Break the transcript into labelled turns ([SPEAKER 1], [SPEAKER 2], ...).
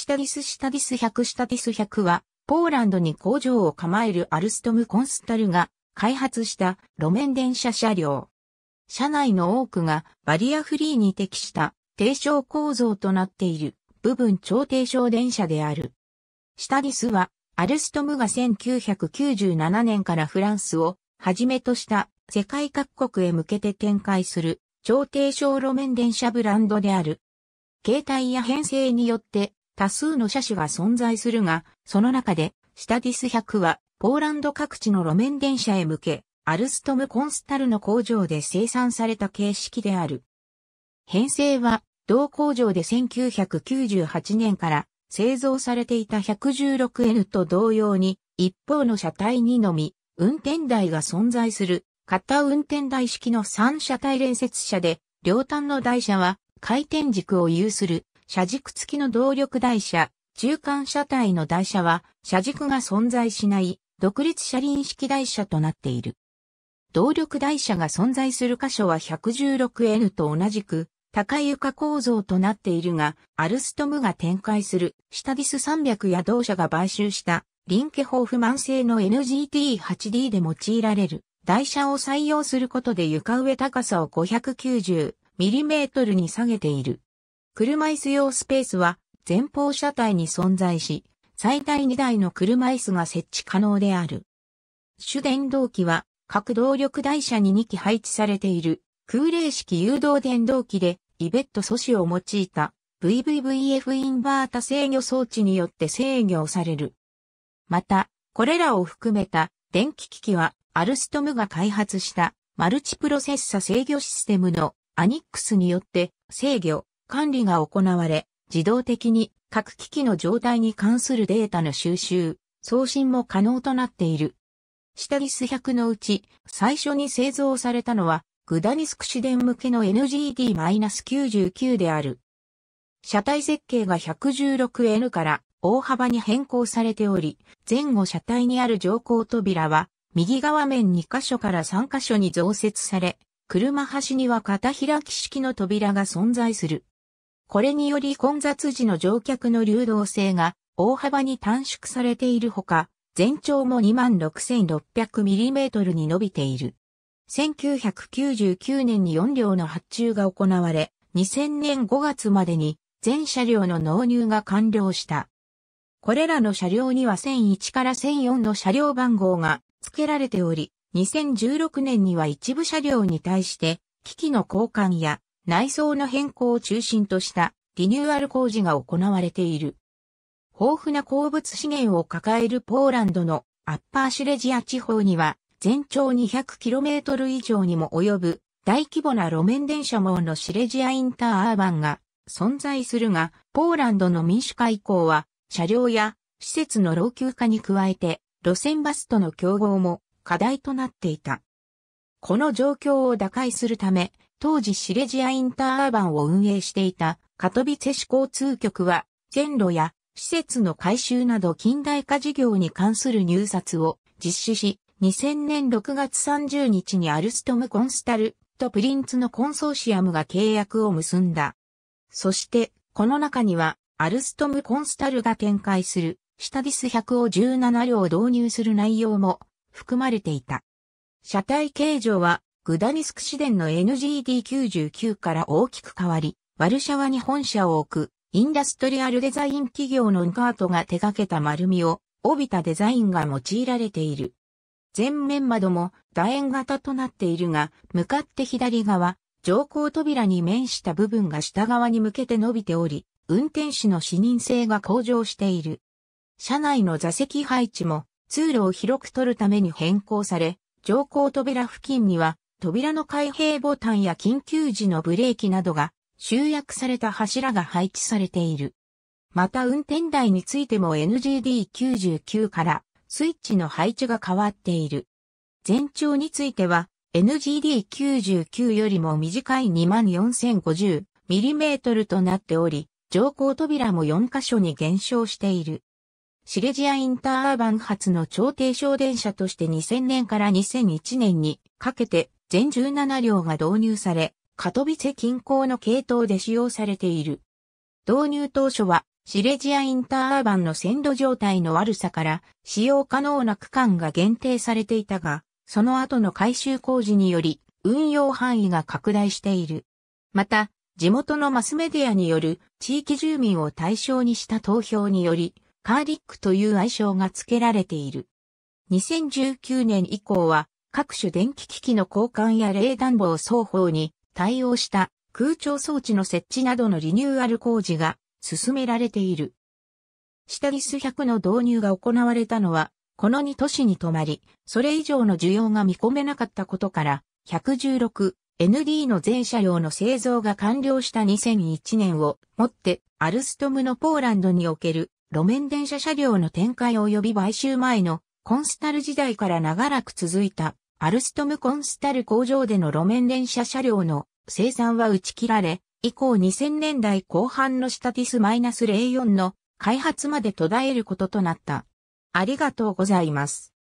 [SPEAKER 1] シタディス・シタディス100シタディス100は、ポーランドに工場を構えるアルストム・コンスタルが開発した路面電車車両。車内の多くがバリアフリーに適した低床構造となっている部分超低床電車である。シタディスは、アルストムが1997年からフランスをはじめとした世界各国へ向けて展開する超低床路面電車ブランドである。携帯や編成によって多数の車種が存在するが、その中で、シタディス100は、ポーランド各地の路面電車へ向け、アルストムコンスタルの工場で生産された形式である。編成は、同工場で1998年から製造されていた 116N と同様に、一方の車体にのみ、運転台が存在する、型運転台式の3車体連接車で、両端の台車は、回転軸を有する車軸付きの動力台車、中間車体の台車は、車軸が存在しない、独立車輪式台車となっている。動力台車が存在する箇所は 116N と同じく、高い床構造となっているが、アルストムが展開する、シタディス300や同社が買収した、リンケホーフマン製の NGT8D で用いられる、台車を採用することで床上高さを 590mm に下げている。車椅子用スペースは前方車体に存在し、最大2台の車椅子が設置可能である。主電動機は各動力台車に2機配置されている空冷式誘導電動機でイベット素子を用いた VVVF インバータ制御装置によって制御される。また、これらを含めた電気機器はアルストムが開発したマルチプロセッサ制御システムのアニックスによって制御、管理が行われ、自動的に各機器の状態に関するデータの収集、送信も可能となっている。シタリス100のうち、最初に製造されたのは、グダニスク市電向けの NGD-99 である。車体設計が 116N から大幅に変更されており、前後車体にある乗降扉は、右側面2箇所から3箇所に増設され、車端には片開き式の扉が存在する。これにより混雑時の乗客の流動性が大幅に短縮されているほか、全長も 26,600mm に伸びている。1999年に4両の発注が行われ、2000年5月までに全車両の納入が完了した。これらの車両には1001から1004の車両番号が付けられており、2016年には一部車両に対して機器の交換や内装の変更を中心としたリニューアル工事が行われている。豊富な鉱物資源を抱えるポーランドのアッパーシレジア地方には全長 200km 以上にも及ぶ大規模な路面電車網のシレジアインターアーバンが存在するが、ポーランドの民主化以降は車両や施設の老朽化に加えて路線バスとの競合も課題となっていた。この状況を打開するため、当時シレジアインターアーバンを運営していたカトビツェ市交通局は、線路や施設の改修など近代化事業に関する入札を実施し、2000年6月30日にアルストムコンスタルとプリンツのコンソーシアムが契約を結んだ。そして、この中には、アルストムコンスタルが展開する、シタディス100を17両導入する内容も含まれていた。車体形状はグダニスク市電の NGD99 から大きく変わり、ワルシャワに本社を置く、インダストリアルデザイン企業のンカートが手掛けた丸みを、帯びたデザインが用いられている。前面窓も楕円型となっているが、向かって左側、乗降扉に面した部分が下側に向けて伸びており、運転士の視認性が向上している。車内の座席配置も通路を広く取るために変更され、乗降扉付近には扉の開閉ボタンや緊急時のブレーキなどが集約された柱が配置されている。また運転台についても NGD99 からスイッチの配置が変わっている。全長については NGD99 よりも短い 24050mm となっており、乗降扉も4カ所に減少している。シレジアインターアーバン発の超低床電車として2000年から2001年にかけて全17両が導入され、カトビセ近郊の系統で使用されている。導入当初は、シレジアインターアーバンの線路状態の悪さから、使用可能な区間が限定されていたが、その後の改修工事により、運用範囲が拡大している。また、地元のマスメディアによる地域住民を対象にした投票により、カーリックという愛称が付けられている。2019年以降は、各種電気機器の交換や冷暖房双方に対応した空調装置の設置などのリニューアル工事が進められている。シタリス100の導入が行われたのは、この2都市に止まり、それ以上の需要が見込めなかったことから、116ND の全車両の製造が完了した2001年をもって、アルストムのポーランドにおける路面電車車両の展開及び買収前のコンスタル時代から長らく続いたアルストムコンスタル工場での路面電車車両の生産は打ち切られ、以降2000年代後半のスタティス -04 の開発まで途絶えることとなった。ありがとうございます。